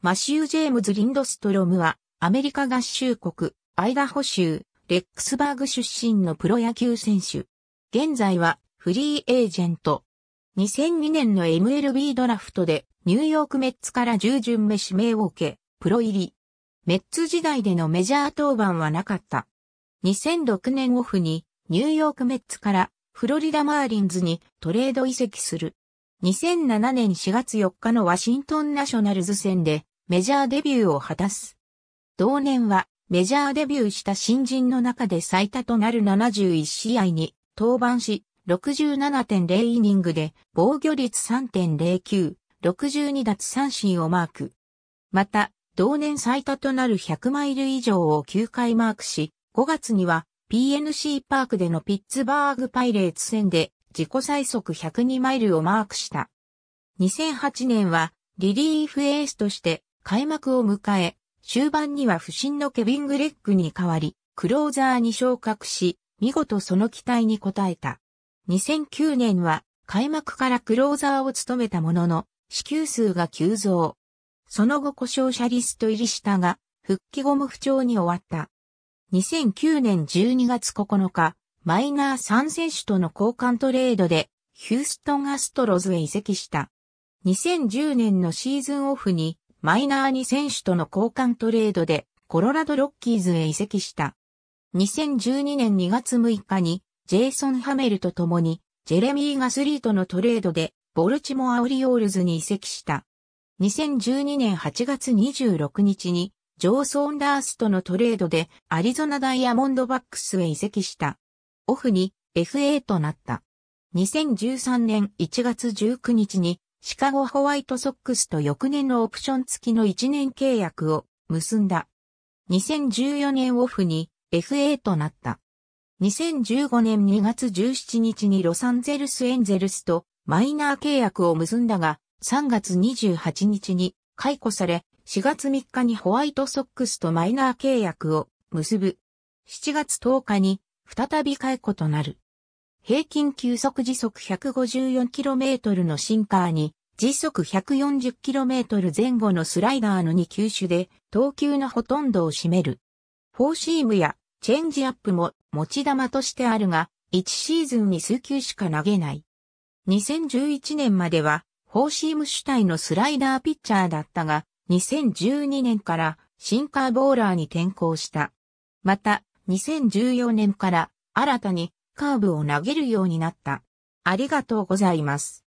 マシュー・ジェームズ・リンドストロムは、アメリカ合衆国、アイダホ州、レックスバーグ出身のプロ野球選手。現在は、フリーエージェント。2002年の MLB ドラフトで、ニューヨークメッツから10巡目指名を受け、プロ入り。メッツ時代でのメジャー登板はなかった。2006年オフに、ニューヨークメッツからフロリダマーリンズにトレード移籍する。2007年4月4日のワシントンナショナルズ戦でメジャーデビューを果たす。同年はメジャーデビューした新人の中で最多となる71試合に登板し、67.0イニングで防御率3.09、62奪三振をマーク。また、同年最多となる100マイル以上を9回マークし、5月には PNC パークでのピッツバーグパイレーツ戦で自己最速102マイルをマークした。2008年はリリーフエースとして開幕を迎え、終盤には不審のケビン・グレッグに代わり、クローザーに昇格し、見事その期待に応えた。2009年は開幕からクローザーを務めたものの、支給数が急増。その後故障者リスト入りしたが、復帰後も不調に終わった。2009年12月9日、マイナー3選手との交換トレードで、ヒューストンアストロズへ移籍した。2010年のシーズンオフに、マイナーに選手との交換トレードでコロラドロッキーズへ移籍した。2012年2月6日にジェイソン・ハメルと共にジェレミー・ガスリーとのトレードでボルチモア・オリオールズに移籍した。2012年8月26日にジョー・ソンダースとのトレードでアリゾナダイヤモンドバックスへ移籍した。オフに FA となった。2013年1月19日にシカゴホワイトソックスと翌年のオプション付きの1年契約を結んだ。2014年オフに FA となった。2015年2月17日にロサンゼルスエンゼルスとマイナー契約を結んだが、3月28日に解雇され、4月3日にホワイトソックスとマイナー契約を結ぶ。7月10日に再び解雇となる。平均急速時速 154km のシンカーに時速 140km 前後のスライダーの2球種で投球のほとんどを占める。フォーシームやチェンジアップも持ち玉としてあるが、1シーズンに数球しか投げない。2011年までは、フォーシーム主体のスライダーピッチャーだったが、2012年からシンカーボーラーに転向した。また、2014年から新たにカーブを投げるようになった。ありがとうございます。